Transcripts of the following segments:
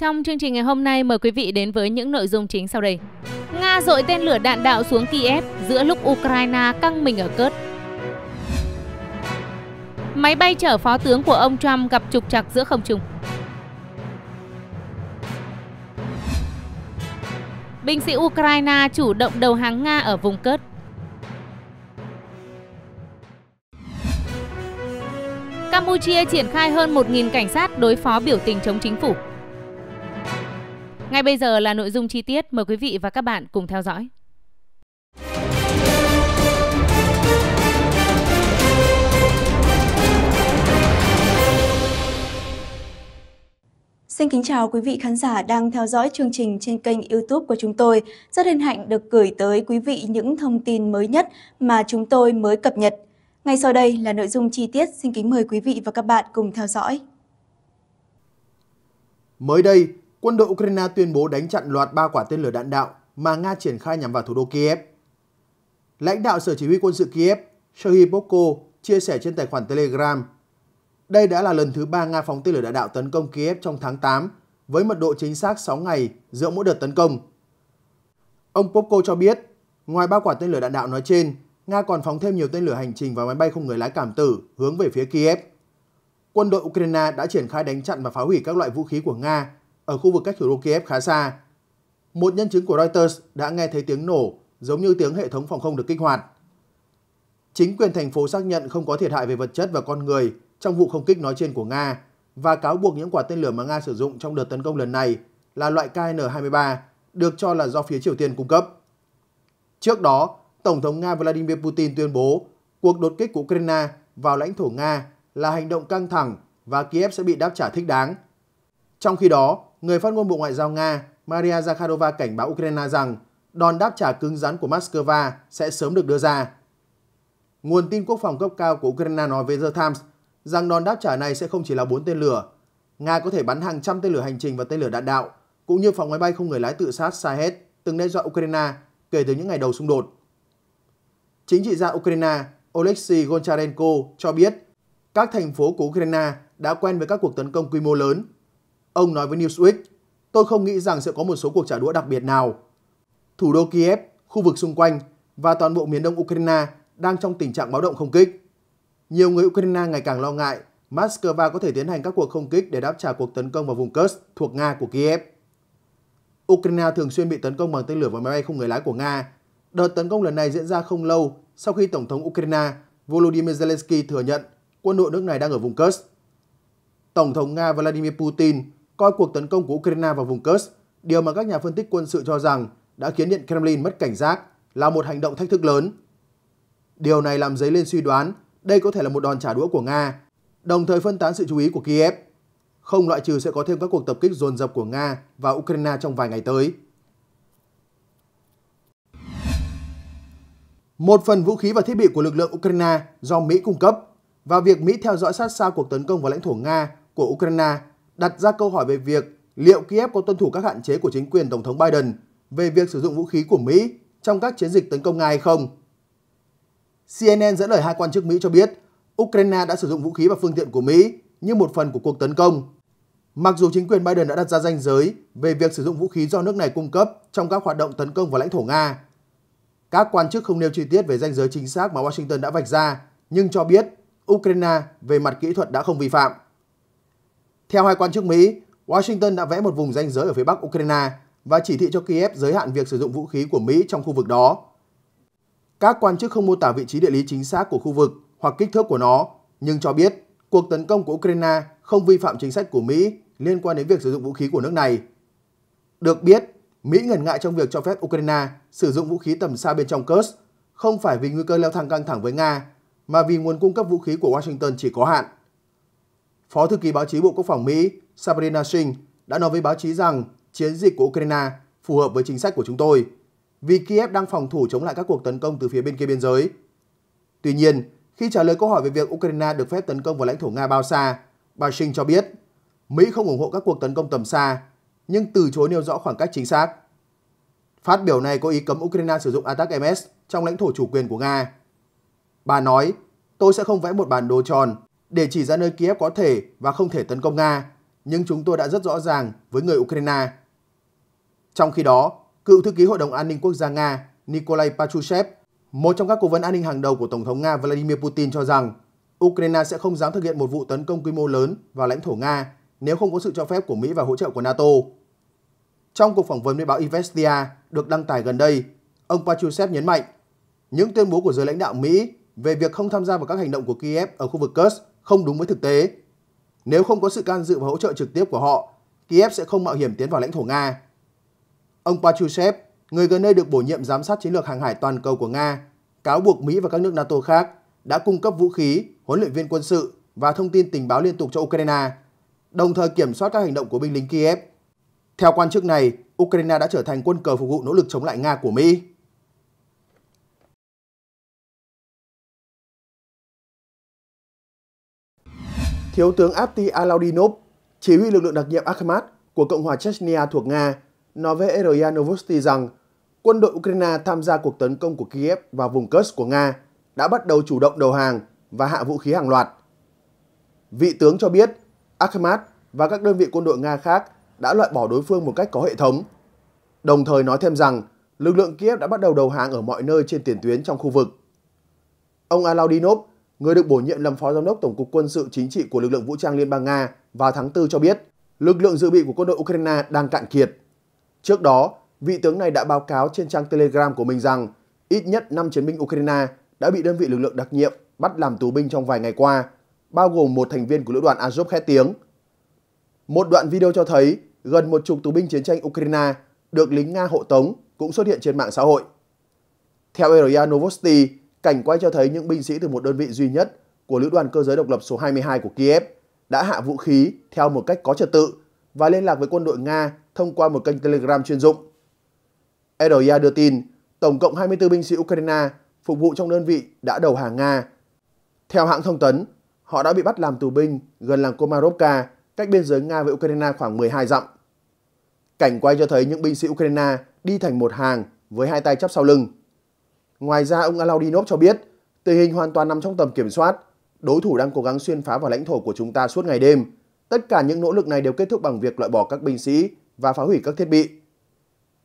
Trong chương trình ngày hôm nay mời quý vị đến với những nội dung chính sau đây. Nga dội tên lửa đạn đạo xuống Kiev giữa lúc Ukraine căng mình ở cớt. Máy bay chở phó tướng của ông Trump gặp trục trặc giữa không trung. Binh sĩ Ukraine chủ động đầu hàng Nga ở vùng cớt. Campuchia triển khai hơn 1.000 cảnh sát đối phó biểu tình chống chính phủ. Ngay bây giờ là nội dung chi tiết, mời quý vị và các bạn cùng theo dõi. Xin kính chào quý vị khán giả đang theo dõi chương trình trên kênh YouTube của chúng tôi. Rất hân hạnh được gửi tới quý vị những thông tin mới nhất mà chúng tôi mới cập nhật. Ngay sau đây là nội dung chi tiết, xin kính mời quý vị và các bạn cùng theo dõi. Mới đây, quân đội Ukraine tuyên bố đánh chặn loạt ba quả tên lửa đạn đạo mà Nga triển khai nhằm vào thủ đô Kiev. Lãnh đạo Sở Chỉ huy quân sự Kiev, Serhiy Boko, chia sẻ trên tài khoản Telegram. Đây đã là lần thứ ba Nga phóng tên lửa đạn đạo tấn công Kiev trong tháng 8, với mật độ chính xác 6 ngày giữa mỗi đợt tấn công. Ông Popko cho biết, ngoài ba quả tên lửa đạn đạo nói trên, Nga còn phóng thêm nhiều tên lửa hành trình và máy bay không người lái cảm tử hướng về phía Kiev. Quân đội Ukraine đã triển khai đánh chặn và phá hủy các loại vũ khí của Nga ở khu vực cách thủ đô Kiev khá xa. Một nhân chứng của Reuters đã nghe thấy tiếng nổ giống như tiếng hệ thống phòng không được kích hoạt. Chính quyền thành phố xác nhận không có thiệt hại về vật chất và con người trong vụ không kích nói trên của Nga và cáo buộc những quả tên lửa mà Nga sử dụng trong đợt tấn công lần này là loại KN-23 được cho là do phía Triều Tiên cung cấp. Trước đó, Tổng thống Nga Vladimir Putin tuyên bố cuộc đột kích của Ukraine vào lãnh thổ Nga là hành động căng thẳng và Kiev sẽ bị đáp trả thích đáng. Trong khi đó, người phát ngôn Bộ Ngoại giao Nga Maria Zakharova cảnh báo Ukraine rằng đòn đáp trả cứng rắn của Moscow sẽ sớm được đưa ra. Nguồn tin quốc phòng cấp cao của Ukraine nói với The Times rằng đòn đáp trả này sẽ không chỉ là 4 tên lửa. Nga có thể bắn hàng trăm tên lửa hành trình và tên lửa đạn đạo, cũng như phòng máy bay không người lái tự sát Shahed từng đe dọa Ukraine kể từ những ngày đầu xung đột. Chính trị gia Ukraine Oleksiy Goncharenko cho biết các thành phố của Ukraine đã quen với các cuộc tấn công quy mô lớn Ông nói với Newsweek, tôi không nghĩ rằng sẽ có một số cuộc trả đũa đặc biệt nào. Thủ đô Kiev, khu vực xung quanh và toàn bộ miền đông Ukraine đang trong tình trạng báo động không kích. Nhiều người Ukraine ngày càng lo ngại Moscow có thể tiến hành các cuộc không kích để đáp trả cuộc tấn công vào vùng Kursk thuộc Nga của Kiev. Ukraine thường xuyên bị tấn công bằng tên lửa và máy bay không người lái của Nga. Đợt tấn công lần này diễn ra không lâu sau khi Tổng thống Ukraine Volodymyr Zelensky thừa nhận quân đội nước này đang ở vùng Kursk. Tổng thống Nga Vladimir Putin coi cuộc tấn công của Ukraine vào vùng Kursk, điều mà các nhà phân tích quân sự cho rằng đã khiến Điện Kremlin mất cảnh giác, là một hành động thách thức lớn. Điều này làm dấy lên suy đoán đây có thể là một đòn trả đũa của Nga, đồng thời phân tán sự chú ý của Kiev. Không loại trừ sẽ có thêm các cuộc tập kích dồn dập của Nga và Ukraine trong vài ngày tới. Một phần vũ khí và thiết bị của lực lượng Ukraine do Mỹ cung cấp và việc Mỹ theo dõi sát sao cuộc tấn công vào lãnh thổ Nga của Ukraine đặt ra câu hỏi về việc liệu Kiev có tuân thủ các hạn chế của chính quyền Tổng thống Biden về việc sử dụng vũ khí của Mỹ trong các chiến dịch tấn công Nga hay không. CNN dẫn lời hai quan chức Mỹ cho biết Ukraine đã sử dụng vũ khí và phương tiện của Mỹ như một phần của cuộc tấn công. Mặc dù chính quyền Biden đã đặt ra ranh giới về việc sử dụng vũ khí do nước này cung cấp trong các hoạt động tấn công vào lãnh thổ Nga, các quan chức không nêu chi tiết về ranh giới chính xác mà Washington đã vạch ra, nhưng cho biết Ukraine về mặt kỹ thuật đã không vi phạm. Theo hai quan chức Mỹ, Washington đã vẽ một vùng ranh giới ở phía bắc Ukraine và chỉ thị cho Kiev giới hạn việc sử dụng vũ khí của Mỹ trong khu vực đó. Các quan chức không mô tả vị trí địa lý chính xác của khu vực hoặc kích thước của nó, nhưng cho biết cuộc tấn công của Ukraine không vi phạm chính sách của Mỹ liên quan đến việc sử dụng vũ khí của nước này. Được biết, Mỹ ngần ngại trong việc cho phép Ukraine sử dụng vũ khí tầm xa bên trong Kursk, không phải vì nguy cơ leo thang căng thẳng với Nga, mà vì nguồn cung cấp vũ khí của Washington chỉ có hạn. Phó thư ký báo chí Bộ Quốc phòng Mỹ Sabrina Singh đã nói với báo chí rằng chiến dịch của Ukraine phù hợp với chính sách của chúng tôi, vì Kiev đang phòng thủ chống lại các cuộc tấn công từ phía bên kia biên giới. Tuy nhiên, khi trả lời câu hỏi về việc Ukraine được phép tấn công vào lãnh thổ Nga bao xa, bà Singh cho biết Mỹ không ủng hộ các cuộc tấn công tầm xa, nhưng từ chối nêu rõ khoảng cách chính xác. Phát biểu này có ý cấm Ukraine sử dụng ATAC-MS trong lãnh thổ chủ quyền của Nga. Bà nói, tôi sẽ không vẽ một bản đồ tròn để chỉ ra nơi Kiev có thể và không thể tấn công Nga, nhưng chúng tôi đã rất rõ ràng với người Ukraine. Trong khi đó, cựu thư ký Hội đồng An ninh Quốc gia Nga Nikolai Patrushev, một trong các cố vấn an ninh hàng đầu của Tổng thống Nga Vladimir Putin cho rằng Ukraine sẽ không dám thực hiện một vụ tấn công quy mô lớn vào lãnh thổ Nga nếu không có sự cho phép của Mỹ và hỗ trợ của NATO. Trong cuộc phỏng vấn với báo Investia được đăng tải gần đây, ông Patrushev nhấn mạnh những tuyên bố của giới lãnh đạo Mỹ về việc không tham gia vào các hành động của Kiev ở khu vực Kursk không đúng với thực tế. Nếu không có sự can dự và hỗ trợ trực tiếp của họ, Kiev sẽ không mạo hiểm tiến vào lãnh thổ Nga. Ông Patrushev, người gần đây được bổ nhiệm giám sát chiến lược hàng hải toàn cầu của Nga, cáo buộc Mỹ và các nước NATO khác đã cung cấp vũ khí, huấn luyện viên quân sự và thông tin tình báo liên tục cho Ukraine, đồng thời kiểm soát các hành động của binh lính Kiev. Theo quan chức này, Ukraine đã trở thành quân cờ phục vụ nỗ lực chống lại Nga của Mỹ. Thiếu tướng Ati Alaudinov, chỉ huy lực lượng đặc nhiệm Akhmat của Cộng hòa Chechnya thuộc Nga, nói với RIA Novosti rằng quân đội Ukraine tham gia cuộc tấn công của Kiev và vùng Kursk của Nga đã bắt đầu chủ động đầu hàng và hạ vũ khí hàng loạt. Vị tướng cho biết Akhmat và các đơn vị quân đội Nga khác đã loại bỏ đối phương một cách có hệ thống, đồng thời nói thêm rằng lực lượng Kiev đã bắt đầu đầu hàng ở mọi nơi trên tiền tuyến trong khu vực. Ông Alaudinov người được bổ nhiệm làm phó giám đốc Tổng cục Quân sự Chính trị của lực lượng vũ trang Liên bang Nga vào tháng 4 cho biết lực lượng dự bị của quân đội Ukraine đang cạn kiệt. Trước đó, vị tướng này đã báo cáo trên trang Telegram của mình rằng ít nhất 5 chiến binh Ukraine đã bị đơn vị lực lượng đặc nhiệm bắt làm tù binh trong vài ngày qua, bao gồm một thành viên của lữ đoàn Azov khét tiếng. Một đoạn video cho thấy gần một chục tù binh chiến tranh Ukraine được lính Nga hộ tống cũng xuất hiện trên mạng xã hội. Theo Eria Novosti, Cảnh quay cho thấy những binh sĩ từ một đơn vị duy nhất của Lữ đoàn Cơ giới Độc lập số 22 của Kiev đã hạ vũ khí theo một cách có trật tự và liên lạc với quân đội Nga thông qua một kênh Telegram chuyên dụng. RIA đưa tin, tổng cộng 24 binh sĩ Ukraine phục vụ trong đơn vị đã đầu hàng Nga. Theo hãng thông tấn, họ đã bị bắt làm tù binh gần làng Komarovka, cách biên giới Nga với Ukraine khoảng 12 dặm. Cảnh quay cho thấy những binh sĩ Ukraine đi thành một hàng với hai tay chắp sau lưng. Ngoài ra, ông Alaudinov cho biết, tình hình hoàn toàn nằm trong tầm kiểm soát. Đối thủ đang cố gắng xuyên phá vào lãnh thổ của chúng ta suốt ngày đêm. Tất cả những nỗ lực này đều kết thúc bằng việc loại bỏ các binh sĩ và phá hủy các thiết bị.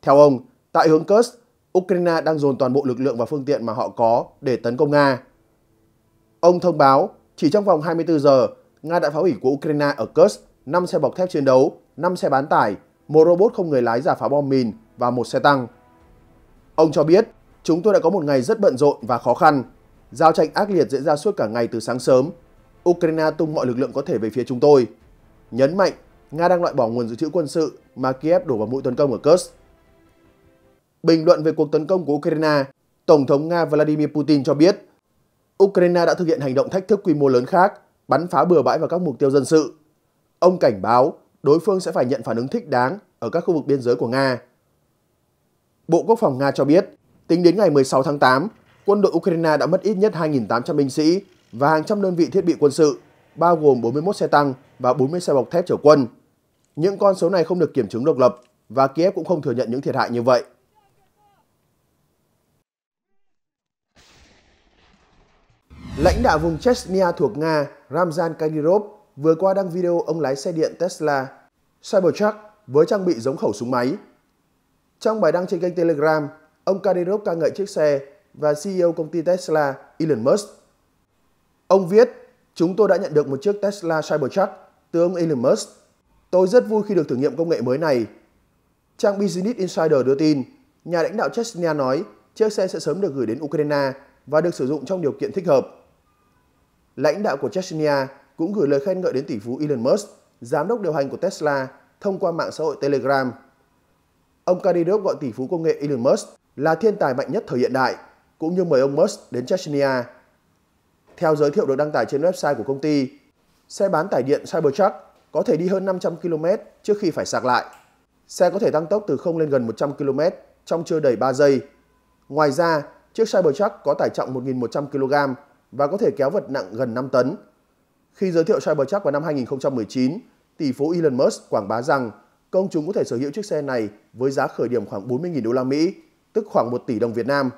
Theo ông, tại hướng Kursk, Ukraine đang dồn toàn bộ lực lượng và phương tiện mà họ có để tấn công Nga. Ông thông báo, chỉ trong vòng 24 giờ, Nga đã phá hủy của Ukraine ở Kursk 5 xe bọc thép chiến đấu, 5 xe bán tải, một robot không người lái giả phá bom mìn và một xe tăng. Ông cho biết chúng tôi đã có một ngày rất bận rộn và khó khăn. Giao tranh ác liệt diễn ra suốt cả ngày từ sáng sớm. Ukraine tung mọi lực lượng có thể về phía chúng tôi. Nhấn mạnh, Nga đang loại bỏ nguồn dự trữ quân sự mà Kiev đổ vào mũi tấn công ở Kursk. Bình luận về cuộc tấn công của Ukraine, Tổng thống Nga Vladimir Putin cho biết Ukraine đã thực hiện hành động thách thức quy mô lớn khác, bắn phá bừa bãi vào các mục tiêu dân sự. Ông cảnh báo đối phương sẽ phải nhận phản ứng thích đáng ở các khu vực biên giới của Nga. Bộ Quốc phòng Nga cho biết Tính đến ngày 16 tháng 8, quân đội Ukraine đã mất ít nhất 2.800 binh sĩ và hàng trăm đơn vị thiết bị quân sự, bao gồm 41 xe tăng và 40 xe bọc thép chở quân. Những con số này không được kiểm chứng độc lập và Kiev cũng không thừa nhận những thiệt hại như vậy. Lãnh đạo vùng Chechnya thuộc Nga Ramzan Kadyrov vừa qua đăng video ông lái xe điện Tesla Cybertruck với trang bị giống khẩu súng máy. Trong bài đăng trên kênh Telegram, Ông Kadyrov ca ngợi chiếc xe và CEO công ty Tesla Elon Musk. Ông viết, chúng tôi đã nhận được một chiếc Tesla Cybertruck từ ông Elon Musk. Tôi rất vui khi được thử nghiệm công nghệ mới này. Trang Business Insider đưa tin, nhà lãnh đạo Chechnya nói chiếc xe sẽ sớm được gửi đến Ukraine và được sử dụng trong điều kiện thích hợp. Lãnh đạo của Chechnya cũng gửi lời khen ngợi đến tỷ phú Elon Musk, giám đốc điều hành của Tesla, thông qua mạng xã hội Telegram. Ông Kadyrov gọi tỷ phú công nghệ Elon Musk là thiên tài mạnh nhất thời hiện đại, cũng như mời ông Musk đến Chechnya. Theo giới thiệu được đăng tải trên website của công ty, xe bán tải điện Cybertruck có thể đi hơn 500 km trước khi phải sạc lại. Xe có thể tăng tốc từ 0 lên gần 100 km trong chưa đầy 3 giây. Ngoài ra, chiếc Cybertruck có tải trọng 1.100 kg và có thể kéo vật nặng gần 5 tấn. Khi giới thiệu Cybertruck vào năm 2019, tỷ phú Elon Musk quảng bá rằng công chúng có thể sở hữu chiếc xe này với giá khởi điểm khoảng 40.000 đô la Mỹ tức khoảng 1 tỷ đồng Việt Nam.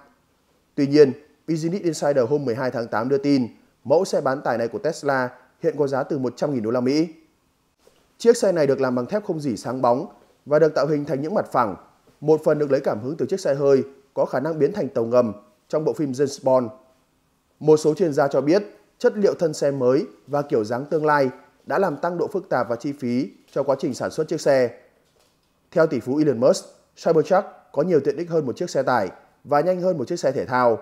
Tuy nhiên, Business Insider hôm 12 tháng 8 đưa tin mẫu xe bán tải này của Tesla hiện có giá từ 100.000 đô la Mỹ. Chiếc xe này được làm bằng thép không dỉ sáng bóng và được tạo hình thành những mặt phẳng. Một phần được lấy cảm hứng từ chiếc xe hơi có khả năng biến thành tàu ngầm trong bộ phim James Bond. Một số chuyên gia cho biết chất liệu thân xe mới và kiểu dáng tương lai đã làm tăng độ phức tạp và chi phí cho quá trình sản xuất chiếc xe. Theo tỷ phú Elon Musk, Cybertruck có nhiều tiện ích hơn một chiếc xe tải và nhanh hơn một chiếc xe thể thao.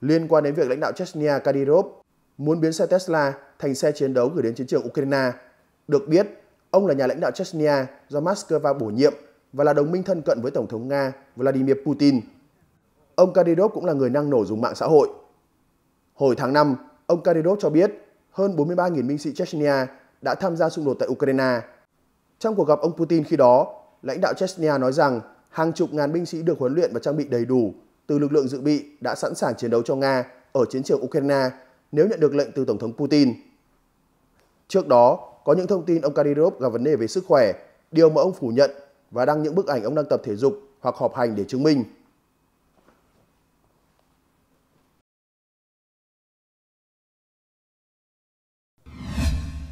Liên quan đến việc lãnh đạo Chechnya Kadyrov muốn biến xe Tesla thành xe chiến đấu gửi đến chiến trường Ukraine, được biết ông là nhà lãnh đạo Chechnya do Moscow bổ nhiệm và là đồng minh thân cận với Tổng thống Nga Vladimir Putin. Ông Kadyrov cũng là người năng nổ dùng mạng xã hội. Hồi tháng 5, ông Kadyrov cho biết hơn 43.000 binh sĩ Chechnya đã tham gia xung đột tại Ukraine. Trong cuộc gặp ông Putin khi đó, lãnh đạo Chechnya nói rằng hàng chục ngàn binh sĩ được huấn luyện và trang bị đầy đủ từ lực lượng dự bị đã sẵn sàng chiến đấu cho Nga ở chiến trường Ukraine nếu nhận được lệnh từ Tổng thống Putin. Trước đó, có những thông tin ông Kadyrov gặp vấn đề về sức khỏe, điều mà ông phủ nhận và đăng những bức ảnh ông đang tập thể dục hoặc họp hành để chứng minh.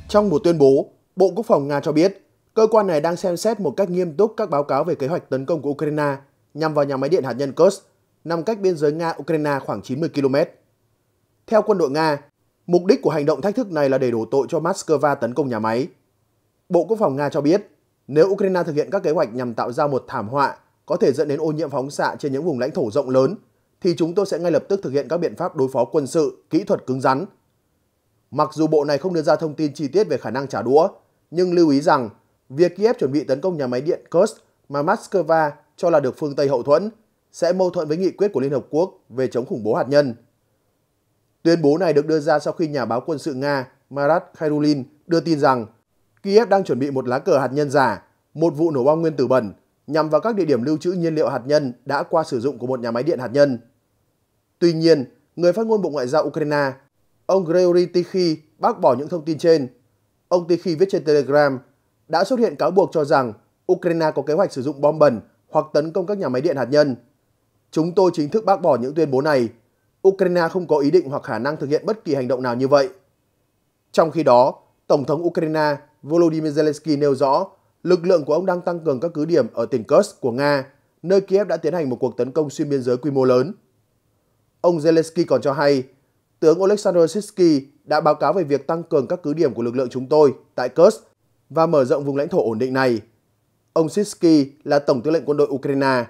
Trong một tuyên bố, Bộ Quốc phòng Nga cho biết Cơ quan này đang xem xét một cách nghiêm túc các báo cáo về kế hoạch tấn công của Ukraine nhằm vào nhà máy điện hạt nhân Kursk, nằm cách biên giới Nga-Ukraine khoảng 90 km. Theo quân đội Nga, mục đích của hành động thách thức này là để đổ tội cho Moscow tấn công nhà máy. Bộ Quốc phòng Nga cho biết, nếu Ukraine thực hiện các kế hoạch nhằm tạo ra một thảm họa có thể dẫn đến ô nhiễm phóng xạ trên những vùng lãnh thổ rộng lớn, thì chúng tôi sẽ ngay lập tức thực hiện các biện pháp đối phó quân sự, kỹ thuật cứng rắn. Mặc dù bộ này không đưa ra thông tin chi tiết về khả năng trả đũa, nhưng lưu ý rằng Việc Kiev chuẩn bị tấn công nhà máy điện Kursk mà Moscow cho là được phương Tây hậu thuẫn sẽ mâu thuẫn với nghị quyết của Liên Hợp Quốc về chống khủng bố hạt nhân. Tuyên bố này được đưa ra sau khi nhà báo quân sự Nga Marat Khairulin đưa tin rằng Kiev đang chuẩn bị một lá cờ hạt nhân giả, một vụ nổ bom nguyên tử bẩn nhằm vào các địa điểm lưu trữ nhiên liệu hạt nhân đã qua sử dụng của một nhà máy điện hạt nhân. Tuy nhiên, người phát ngôn Bộ Ngoại giao Ukraine, ông Gregory Tikhi bác bỏ những thông tin trên. Ông Tikhi viết trên Telegram đã xuất hiện cáo buộc cho rằng Ukraine có kế hoạch sử dụng bom bẩn hoặc tấn công các nhà máy điện hạt nhân. Chúng tôi chính thức bác bỏ những tuyên bố này. Ukraine không có ý định hoặc khả năng thực hiện bất kỳ hành động nào như vậy. Trong khi đó, Tổng thống Ukraine Volodymyr Zelensky nêu rõ lực lượng của ông đang tăng cường các cứ điểm ở tỉnh Kursk của Nga, nơi Kiev đã tiến hành một cuộc tấn công xuyên biên giới quy mô lớn. Ông Zelensky còn cho hay, tướng Oleksandr Sitsky đã báo cáo về việc tăng cường các cứ điểm của lực lượng chúng tôi tại Kursk và mở rộng vùng lãnh thổ ổn định này. Ông Sisky là Tổng tư lệnh quân đội Ukraine.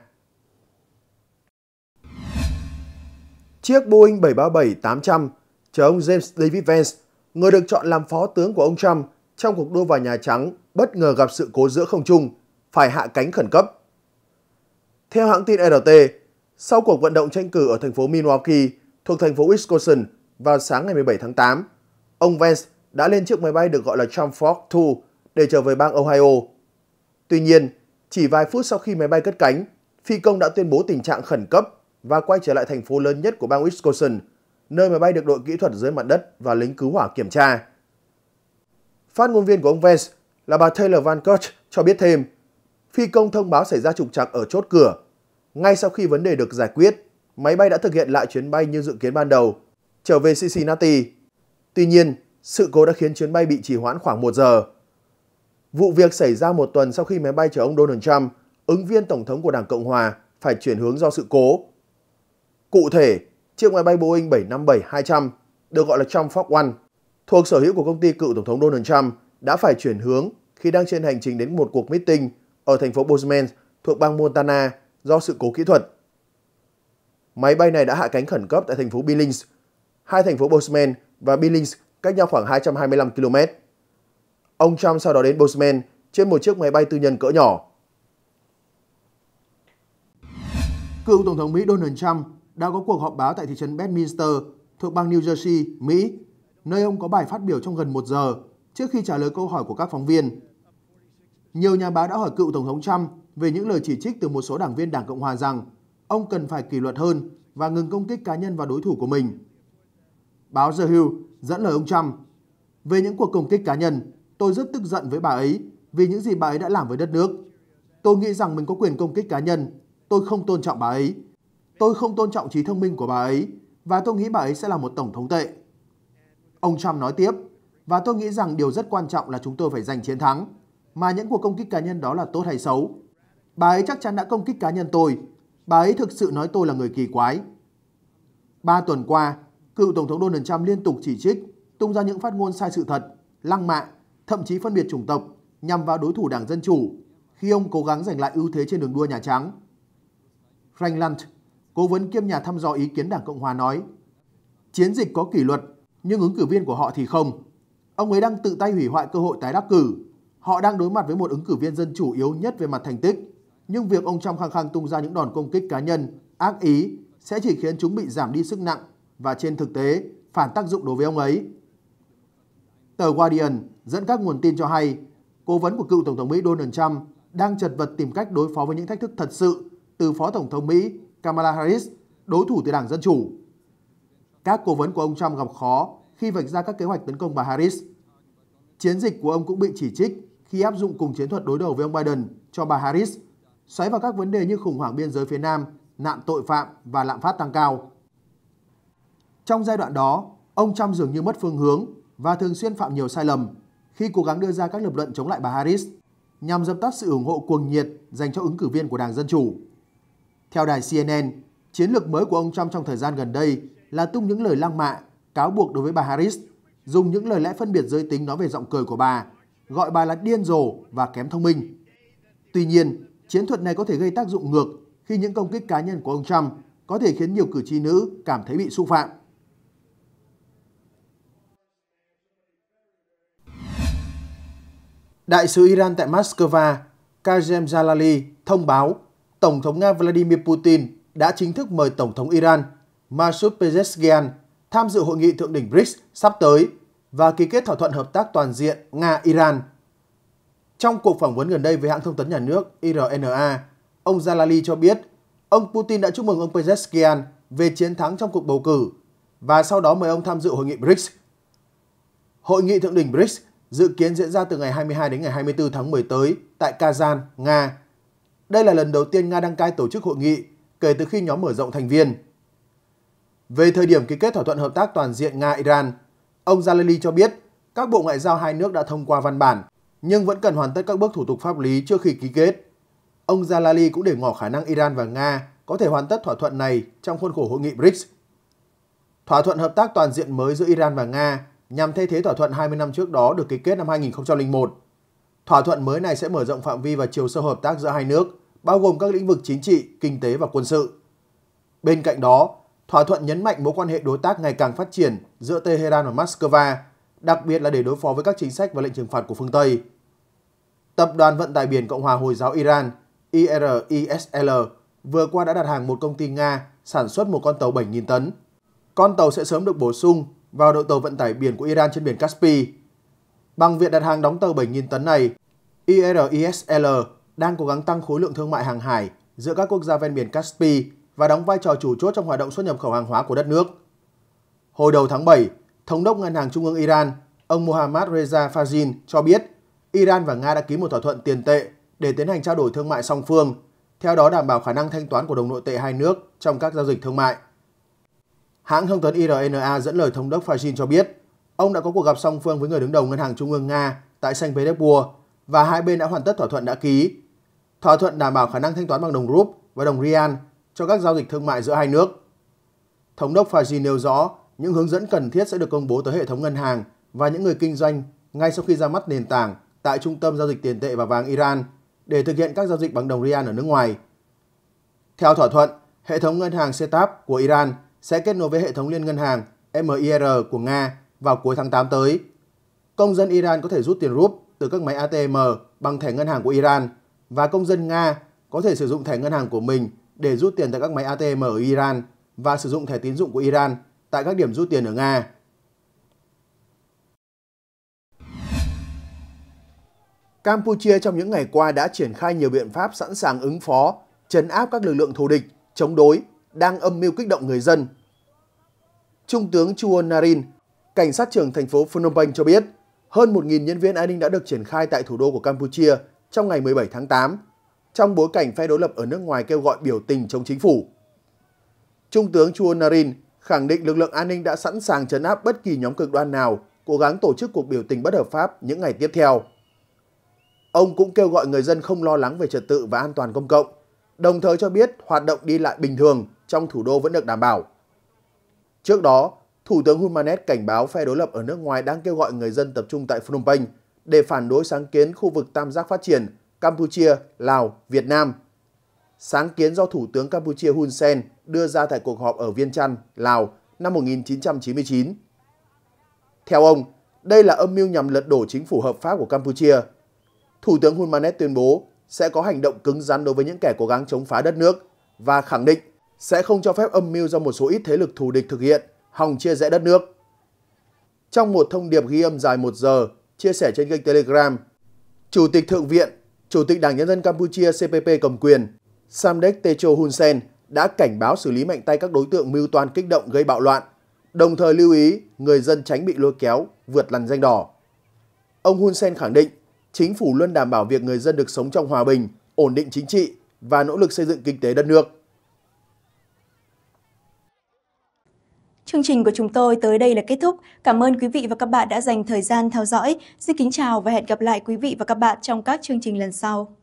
Chiếc Boeing 737-800 chở ông James David Vance, người được chọn làm phó tướng của ông Trump trong cuộc đua vào Nhà Trắng, bất ngờ gặp sự cố giữa không trung, phải hạ cánh khẩn cấp. Theo hãng tin RT, sau cuộc vận động tranh cử ở thành phố Milwaukee thuộc thành phố Wisconsin vào sáng ngày 17 tháng 8, ông Vance đã lên chiếc máy bay được gọi là Trump Fork 2 để trở về bang Ohio. Tuy nhiên, chỉ vài phút sau khi máy bay cất cánh, phi công đã tuyên bố tình trạng khẩn cấp và quay trở lại thành phố lớn nhất của bang Wisconsin, nơi máy bay được đội kỹ thuật dưới mặt đất và lính cứu hỏa kiểm tra. Phát ngôn viên của ông Vance là bà Taylor Van Kirch cho biết thêm, phi công thông báo xảy ra trục trặc ở chốt cửa. Ngay sau khi vấn đề được giải quyết, máy bay đã thực hiện lại chuyến bay như dự kiến ban đầu, trở về Cincinnati. Tuy nhiên, sự cố đã khiến chuyến bay bị trì hoãn khoảng 1 giờ. Vụ việc xảy ra một tuần sau khi máy bay chở ông Donald Trump, ứng viên Tổng thống của Đảng Cộng Hòa, phải chuyển hướng do sự cố. Cụ thể, chiếc máy bay Boeing 757-200, được gọi là Trump Fox One, thuộc sở hữu của công ty cựu Tổng thống Donald Trump, đã phải chuyển hướng khi đang trên hành trình đến một cuộc meeting ở thành phố Bozeman thuộc bang Montana do sự cố kỹ thuật. Máy bay này đã hạ cánh khẩn cấp tại thành phố Billings. Hai thành phố Bozeman và Billings cách nhau khoảng 225 km. Ông Trump sau đó đến Bozeman trên một chiếc máy bay tư nhân cỡ nhỏ. Cựu Tổng thống Mỹ Donald Trump đã có cuộc họp báo tại thị trấn Bedminster thuộc bang New Jersey, Mỹ, nơi ông có bài phát biểu trong gần một giờ trước khi trả lời câu hỏi của các phóng viên. Nhiều nhà báo đã hỏi cựu Tổng thống Trump về những lời chỉ trích từ một số đảng viên Đảng Cộng Hòa rằng ông cần phải kỷ luật hơn và ngừng công kích cá nhân và đối thủ của mình. Báo The Hill dẫn lời ông Trump về những cuộc công kích cá nhân Tôi rất tức giận với bà ấy vì những gì bà ấy đã làm với đất nước. Tôi nghĩ rằng mình có quyền công kích cá nhân. Tôi không tôn trọng bà ấy. Tôi không tôn trọng trí thông minh của bà ấy và tôi nghĩ bà ấy sẽ là một tổng thống tệ. Ông Trump nói tiếp, và tôi nghĩ rằng điều rất quan trọng là chúng tôi phải giành chiến thắng, mà những cuộc công kích cá nhân đó là tốt hay xấu. Bà ấy chắc chắn đã công kích cá nhân tôi. Bà ấy thực sự nói tôi là người kỳ quái. Ba tuần qua, cựu Tổng thống Donald Trump liên tục chỉ trích, tung ra những phát ngôn sai sự thật, lăng mạ thậm chí phân biệt chủng tộc nhằm vào đối thủ Đảng Dân Chủ khi ông cố gắng giành lại ưu thế trên đường đua Nhà Trắng. Frank Lunt, cố vấn kiêm nhà thăm dò ý kiến Đảng Cộng Hòa nói, chiến dịch có kỷ luật nhưng ứng cử viên của họ thì không. Ông ấy đang tự tay hủy hoại cơ hội tái đắc cử. Họ đang đối mặt với một ứng cử viên dân chủ yếu nhất về mặt thành tích. Nhưng việc ông Trump khăng khăng tung ra những đòn công kích cá nhân, ác ý sẽ chỉ khiến chúng bị giảm đi sức nặng và trên thực tế phản tác dụng đối với ông ấy. Tờ Guardian dẫn các nguồn tin cho hay cố vấn của cựu Tổng thống Mỹ Donald Trump đang chật vật tìm cách đối phó với những thách thức thật sự từ Phó Tổng thống Mỹ Kamala Harris, đối thủ từ Đảng Dân Chủ. Các cố vấn của ông Trump gặp khó khi vạch ra các kế hoạch tấn công bà Harris. Chiến dịch của ông cũng bị chỉ trích khi áp dụng cùng chiến thuật đối đầu với ông Biden cho bà Harris, xoáy vào các vấn đề như khủng hoảng biên giới phía Nam, nạn tội phạm và lạm phát tăng cao. Trong giai đoạn đó, ông Trump dường như mất phương hướng và thường xuyên phạm nhiều sai lầm khi cố gắng đưa ra các lập luận chống lại bà Harris nhằm dập tắt sự ủng hộ cuồng nhiệt dành cho ứng cử viên của Đảng Dân Chủ. Theo đài CNN, chiến lược mới của ông Trump trong thời gian gần đây là tung những lời lăng mạ, cáo buộc đối với bà Harris, dùng những lời lẽ phân biệt giới tính nói về giọng cười của bà, gọi bà là điên rồ và kém thông minh. Tuy nhiên, chiến thuật này có thể gây tác dụng ngược khi những công kích cá nhân của ông Trump có thể khiến nhiều cử tri nữ cảm thấy bị xúc phạm. Đại sứ Iran tại Moscow Kazem Jalali thông báo Tổng thống Nga Vladimir Putin đã chính thức mời Tổng thống Iran Masoud Pezeshkian tham dự hội nghị thượng đỉnh BRICS sắp tới và ký kết thỏa thuận hợp tác toàn diện Nga-Iran. Trong cuộc phỏng vấn gần đây với hãng thông tấn nhà nước IRNA, ông Jalali cho biết ông Putin đã chúc mừng ông Pezeshkian về chiến thắng trong cuộc bầu cử và sau đó mời ông tham dự hội nghị BRICS. Hội nghị thượng đỉnh BRICS dự kiến diễn ra từ ngày 22 đến ngày 24 tháng 10 tới tại Kazan, Nga. Đây là lần đầu tiên Nga đăng cai tổ chức hội nghị kể từ khi nhóm mở rộng thành viên. Về thời điểm ký kết thỏa thuận hợp tác toàn diện Nga-Iran, ông Zaleli cho biết các bộ ngoại giao hai nước đã thông qua văn bản nhưng vẫn cần hoàn tất các bước thủ tục pháp lý trước khi ký kết. Ông Zalali cũng để ngỏ khả năng Iran và Nga có thể hoàn tất thỏa thuận này trong khuôn khổ hội nghị BRICS. Thỏa thuận hợp tác toàn diện mới giữa Iran và Nga nhằm thay thế thỏa thuận 20 năm trước đó được ký kết năm 2001. Thỏa thuận mới này sẽ mở rộng phạm vi và chiều sâu hợp tác giữa hai nước, bao gồm các lĩnh vực chính trị, kinh tế và quân sự. Bên cạnh đó, thỏa thuận nhấn mạnh mối quan hệ đối tác ngày càng phát triển giữa Tehran và Moscow, đặc biệt là để đối phó với các chính sách và lệnh trừng phạt của phương Tây. Tập đoàn Vận tải Biển Cộng hòa Hồi giáo Iran IRISL vừa qua đã đặt hàng một công ty Nga sản xuất một con tàu 7.000 tấn. Con tàu sẽ sớm được bổ sung vào đội tàu vận tải biển của Iran trên biển Caspi. Bằng việc đặt hàng đóng tàu 7.000 tấn này, IRISL đang cố gắng tăng khối lượng thương mại hàng hải giữa các quốc gia ven biển Caspi và đóng vai trò chủ chốt trong hoạt động xuất nhập khẩu hàng hóa của đất nước. Hồi đầu tháng 7, Thống đốc Ngân hàng Trung ương Iran, ông Mohammad Reza Fazin cho biết Iran và Nga đã ký một thỏa thuận tiền tệ để tiến hành trao đổi thương mại song phương, theo đó đảm bảo khả năng thanh toán của đồng nội tệ hai nước trong các giao dịch thương mại. Hãng thông tấn IRNA dẫn lời thống đốc Fajin cho biết, ông đã có cuộc gặp song phương với người đứng đầu Ngân hàng Trung ương Nga tại Saint Petersburg và hai bên đã hoàn tất thỏa thuận đã ký. Thỏa thuận đảm bảo khả năng thanh toán bằng đồng rúp và đồng rian cho các giao dịch thương mại giữa hai nước. Thống đốc Fajin nêu rõ những hướng dẫn cần thiết sẽ được công bố tới hệ thống ngân hàng và những người kinh doanh ngay sau khi ra mắt nền tảng tại trung tâm giao dịch tiền tệ và vàng Iran để thực hiện các giao dịch bằng đồng rian ở nước ngoài. Theo thỏa thuận, hệ thống ngân hàng SETAP của Iran – sẽ kết nối với hệ thống liên ngân hàng MIR của Nga vào cuối tháng 8 tới. Công dân Iran có thể rút tiền rúp từ các máy ATM bằng thẻ ngân hàng của Iran và công dân Nga có thể sử dụng thẻ ngân hàng của mình để rút tiền tại các máy ATM ở Iran và sử dụng thẻ tín dụng của Iran tại các điểm rút tiền ở Nga. Campuchia trong những ngày qua đã triển khai nhiều biện pháp sẵn sàng ứng phó, chấn áp các lực lượng thù địch, chống đối đang âm mưu kích động người dân. Trung tướng Chuon Narin, cảnh sát trưởng thành phố Phnom Penh cho biết, hơn 1.000 nhân viên an ninh đã được triển khai tại thủ đô của Campuchia trong ngày 17 tháng 8, trong bối cảnh phe đối lập ở nước ngoài kêu gọi biểu tình chống chính phủ. Trung tướng Chuon Narin khẳng định lực lượng an ninh đã sẵn sàng trấn áp bất kỳ nhóm cực đoan nào cố gắng tổ chức cuộc biểu tình bất hợp pháp những ngày tiếp theo. Ông cũng kêu gọi người dân không lo lắng về trật tự và an toàn công cộng, đồng thời cho biết hoạt động đi lại bình thường trong thủ đô vẫn được đảm bảo. Trước đó, Thủ tướng Hun Manet cảnh báo phe đối lập ở nước ngoài đang kêu gọi người dân tập trung tại Phnom Penh để phản đối sáng kiến khu vực tam giác phát triển Campuchia, Lào, Việt Nam. Sáng kiến do Thủ tướng Campuchia Hun Sen đưa ra tại cuộc họp ở Viên Chăn, Lào năm 1999. Theo ông, đây là âm mưu nhằm lật đổ chính phủ hợp pháp của Campuchia. Thủ tướng Hun Manet tuyên bố sẽ có hành động cứng rắn đối với những kẻ cố gắng chống phá đất nước và khẳng định sẽ không cho phép âm mưu do một số ít thế lực thù địch thực hiện, hòng chia rẽ đất nước. Trong một thông điệp ghi âm dài 1 giờ, chia sẻ trên kênh Telegram, Chủ tịch Thượng viện, Chủ tịch Đảng Nhân dân Campuchia CPP cầm quyền, Samdech Techo Hun Sen đã cảnh báo xử lý mạnh tay các đối tượng mưu toan kích động gây bạo loạn, đồng thời lưu ý người dân tránh bị lôi kéo, vượt lằn danh đỏ. Ông Hun Sen khẳng định, chính phủ luôn đảm bảo việc người dân được sống trong hòa bình, ổn định chính trị và nỗ lực xây dựng kinh tế đất nước. Chương trình của chúng tôi tới đây là kết thúc. Cảm ơn quý vị và các bạn đã dành thời gian theo dõi. Xin kính chào và hẹn gặp lại quý vị và các bạn trong các chương trình lần sau.